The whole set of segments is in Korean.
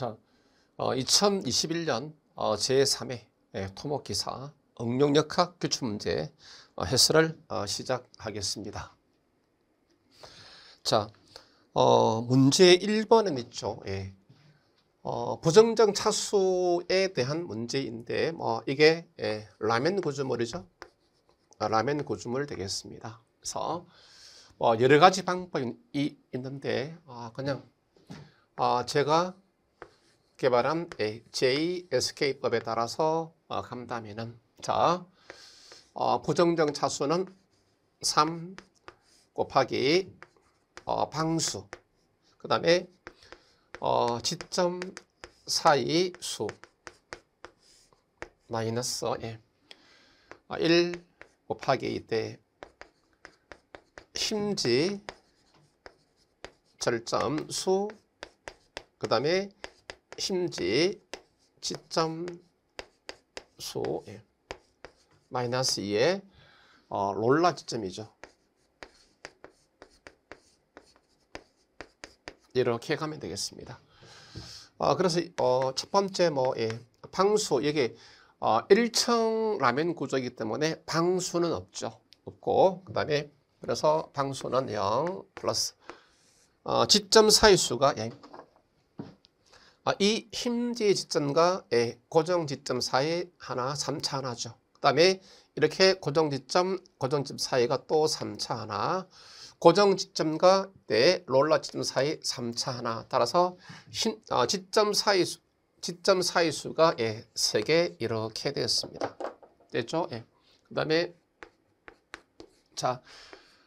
자, 어, 2021년 어, 제3회 예, 토목기사 응용역학 기출문제 어, 해설을 어, 시작하겠습니다. 자, 어, 문제 1번은 있죠. 예. 어, 부정적 차수에 대한 문제인데 뭐 이게 예, 라면 고주물이죠. 어, 라면 고주물 되겠습니다. 그래서 뭐 여러 가지 방법이 있는데 아, 그냥 아, 제가 개발한 JSK법에 따라서 어, 간다면은 자 어, 부정적 차수는 3 곱하기 어, 방수 그 다음에 어, 지점 사이 수 마이너스 예. 1 어, 곱하기 이때 심지 절점 수그 다음에 심지 지점수 예. 마이너스 2의 어, 롤라 지점이죠. 이렇게 가면 되겠습니다. 어, 그래서 어, 첫 번째 뭐 예, 방수 이게 어, 1층 라면 구조이기 때문에 방수는 없죠. 없고 그 다음에 그래서 방수는 0 플러스 어, 지점 사이수가 예, 아, 이 힘지 지점과의 예, 고정 지점 사이 하나 3차 하나죠. 그 다음에 이렇게 고정 지점, 고정 지점 사이가 또 3차 하나. 고정 지점과 내 네, 롤러 지점 사이 3차 하나. 따라서 힘, 아, 어, 지점 사이 수, 지점 사이 수가 예, 3개 이렇게 되었습니다. 됐죠? 예. 그 다음에 자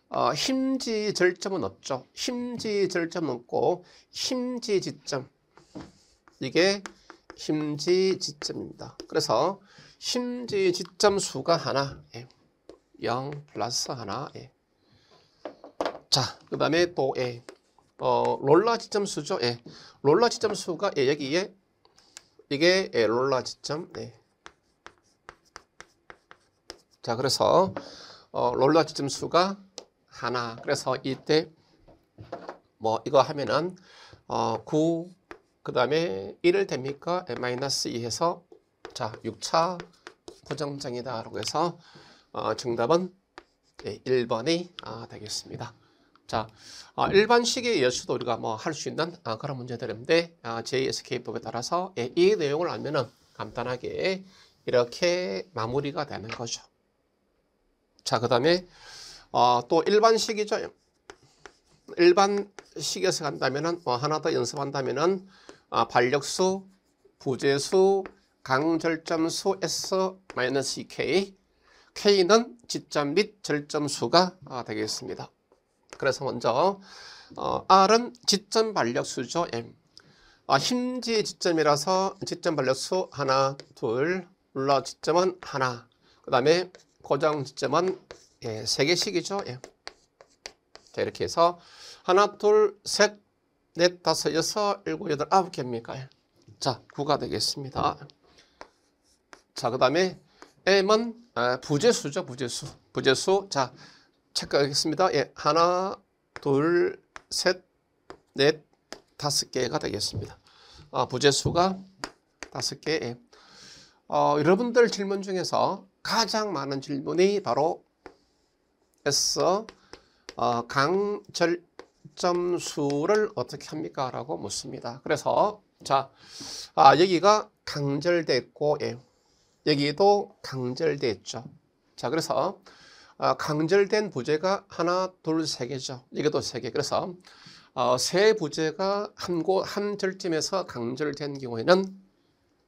어, 힘지 절점은 없죠. 힘지 절점 없고 힘지 지점 이게 힘지지점입니다. 그래서 힘지지점 수가 하나, 예. 0 플러스 하나. 예. 자, 그 다음에 또 예. 어, 롤라 지점 수죠. 예. 롤라 지점 수가 예, 여기에 이게 예, 롤라 지점. 예. 자, 그래서 어, 롤라 지점 수가 하나. 그래서 이때 뭐 이거 하면은 어, 9그 다음에 1을 됩니까? n-2 에서자 6차 부정장이다 라고 해서 어, 정답은 네, 1번이 아, 되겠습니다. 자, 아, 어, 일반식의 예수도 우리가 뭐 할 수 있는 아, 그런 문제들인데 아, JSK법에 따라서 예, 이 내용을 알면은 간단하게 이렇게 마무리가 되는 거죠. 자, 그 다음에 어, 또 일반식이죠. 일반식에서 간다면은 뭐 하나 더 연습한다면은 아, 반력수, 부재수, 강절점수 S-K, K는 지점 및 절점수가 아, 되겠습니다. 그래서 먼저 어, R은 지점 반력수죠. M. 아, 힘지 지점이라서 지점 반력수 하나, 둘, 룰러 지점은 하나, 그 다음에 고정 지점은 예, 세 개씩이죠. 예. 자, 이렇게 해서 하나, 둘, 셋, 넷, 다섯, 여섯, 일곱, 여덟, 아홉 개입니까? 자, 9가 되겠습니다. 자, 그 다음에 M은 아, 부재수죠, 부재수. 부재수. 자, 체크하겠습니다. 예, 하나, 둘, 셋, 넷, 다섯 개가 되겠습니다. 아, 부재수가 다섯 개. 예. 어, 여러분들 질문 중에서 가장 많은 질문이 바로 S, 어, 강절점수를 어떻게 합니까? 라고 묻습니다. 그래서 자 아, 여기가 강절됐고 예. 여기도 강절됐죠. 자 그래서 어, 강절된 부재가 하나 둘세 개죠. 여기도 세 개. 그래서 어, 세 부재가 한, 곳, 한 절점에서 강절된 경우에는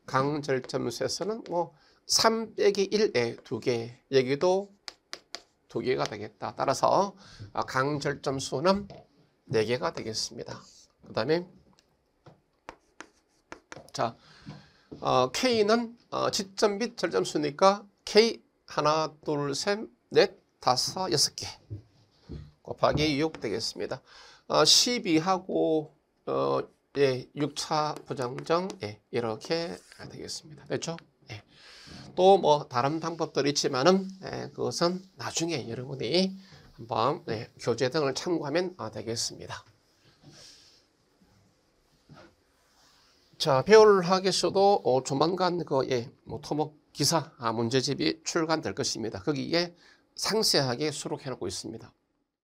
강절점수에서는 뭐3 빼기 1에 2개, 여기도 두 개가 되겠다. 따라서 어, 강절점 수는 네 개가 되겠습니다. 그 다음에 자 어, K는 어, 지점 및 절점수니까 K 하나 둘셋넷 다섯 여섯 개 곱하기 6 되겠습니다. 어, 12하고 어, 예, 6차 부정정 예, 이렇게 되겠습니다. 됐죠? 예. 또뭐 다른 방법들이 있지만은 예, 그것은 나중에 여러분이 한번 예, 교재 등을 참고하면 아, 되겠습니다. 자, 배울 학에서도 어, 조만간 그 예, 뭐 토목 기사 아, 문제집이 출간될 것입니다. 거기에 상세하게 수록해 놓고 있습니다.